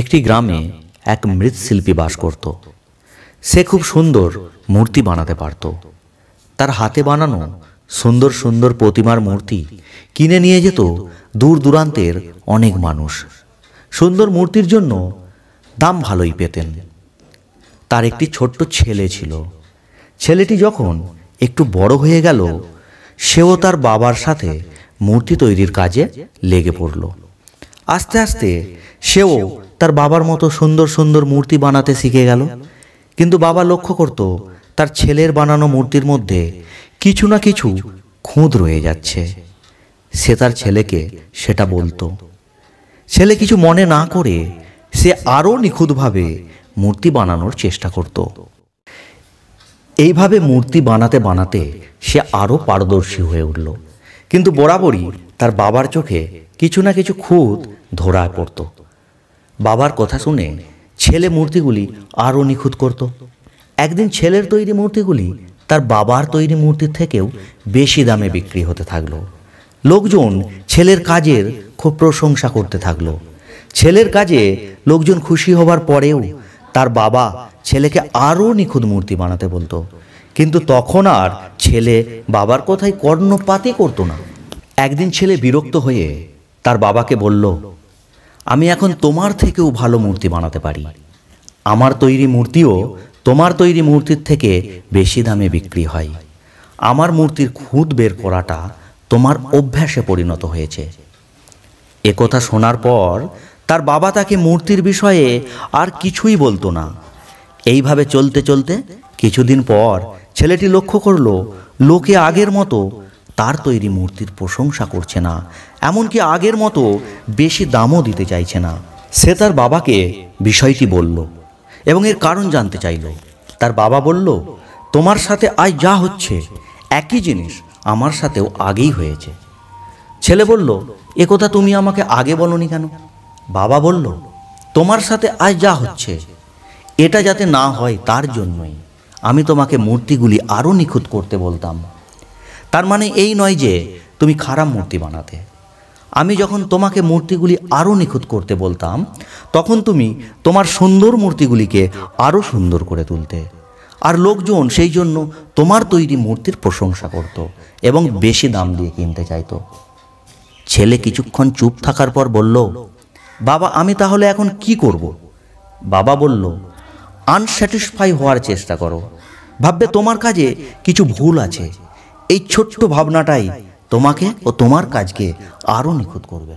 একটি গ্রামে এক মৃৎশিল্পী বাস করত সে খুব সুন্দর মূর্তি বানাতে পারত তার হাতে বানানো সুন্দর সুন্দর প্রতিমার মূর্তি কিনে নিয়ে যেত দূর দূরান্তের অনেক মানুষ সুন্দর মূর্তির জন্য দাম ভালোই পেতেন তার একটি ছোট্ট ছেলে ছিল ছেলেটি যখন একটু বড় হয়ে গেল সেও তার বাবার সাথে মূর্তি তৈরির কাজে লেগে পড়ল আস্তে আস্তে সেও তার বাবার মতো সুন্দর সুন্দর মূর্তি বানাতে শিখে গেল কিন্তু বাবা লক্ষ্য করত তার ছেলের বানানো মূর্তির মধ্যে কিছু না কিছু খুঁত রয়ে যাচ্ছে সে তার ছেলেকে সেটা বলতো ছেলে কিছু মনে না করে সে আরও নিখুঁতভাবে মূর্তি বানানোর চেষ্টা করত এইভাবে মূর্তি বানাতে বানাতে সে আরও পারদর্শী হয়ে উঠল কিন্তু বরাবরই তার বাবার চোখে কিছু না কিছু খুঁত ধরা পড়তো বাবার কথা শুনে ছেলে মূর্তিগুলি আরও নিখুঁত করত একদিন ছেলের তৈরি মূর্তিগুলি তার বাবার তৈরি মূর্তির থেকেও বেশি দামে বিক্রি হতে থাকলো লোকজন ছেলের কাজের খুব প্রশংসা করতে থাকলো ছেলের কাজে লোকজন খুশি হবার পরেও তার বাবা ছেলেকে আরও নিখুঁত মূর্তি বানাতে বলতো কিন্তু তখন আর ছেলে বাবার কথায় কর্ণপাতই করতো না একদিন ছেলে বিরক্ত হয়ে তার বাবাকে বলল আমি এখন তোমার থেকেও ভালো মূর্তি বানাতে পারি আমার তৈরি মূর্তিও তোমার তৈরি মূর্তির থেকে বেশি দামে বিক্রি হয় আমার মূর্তির খুঁত বের করাটা তোমার অভ্যাসে পরিণত হয়েছে একথা শোনার পর তার বাবা তাকে মূর্তির বিষয়ে আর কিছুই বলতো না এইভাবে চলতে চলতে কিছুদিন পর ছেলেটি লক্ষ্য করল লোকে আগের মতো তার তৈরি মূর্তির প্রশংসা করছে না এমনকি আগের মতো বেশি দামও দিতে চাইছে না সে তার বাবাকে বিষয়টি বলল এবং এর কারণ জানতে চাইল তার বাবা বলল তোমার সাথে আজ যা হচ্ছে একই জিনিস আমার সাথেও আগেই হয়েছে ছেলে বলল কথা তুমি আমাকে আগে বলনি কেন বাবা বলল তোমার সাথে আজ যা হচ্ছে এটা যাতে না হয় তার জন্যই আমি তোমাকে মূর্তিগুলি আরও নিখুঁত করতে বলতাম তার মানে এই নয় যে তুমি খারাপ মূর্তি বানাতে আমি যখন তোমাকে মূর্তিগুলি আরও নিখুঁত করতে বলতাম তখন তুমি তোমার সুন্দর মূর্তিগুলিকে আরও সুন্দর করে তুলতে আর লোকজন সেই জন্য তোমার তৈরি মূর্তির প্রশংসা করত এবং বেশি দাম দিয়ে কিনতে চাইত ছেলে কিছুক্ষণ চুপ থাকার পর বলল বাবা আমি তাহলে এখন কি করব। বাবা বলল আনস্যাটিসফাই হওয়ার চেষ্টা করো ভাববে তোমার কাজে কিছু ভুল আছে এই ছোট্ট ভাবনাটাই তোমাকে ও তোমার কাজকে আরও নিখুঁত করবে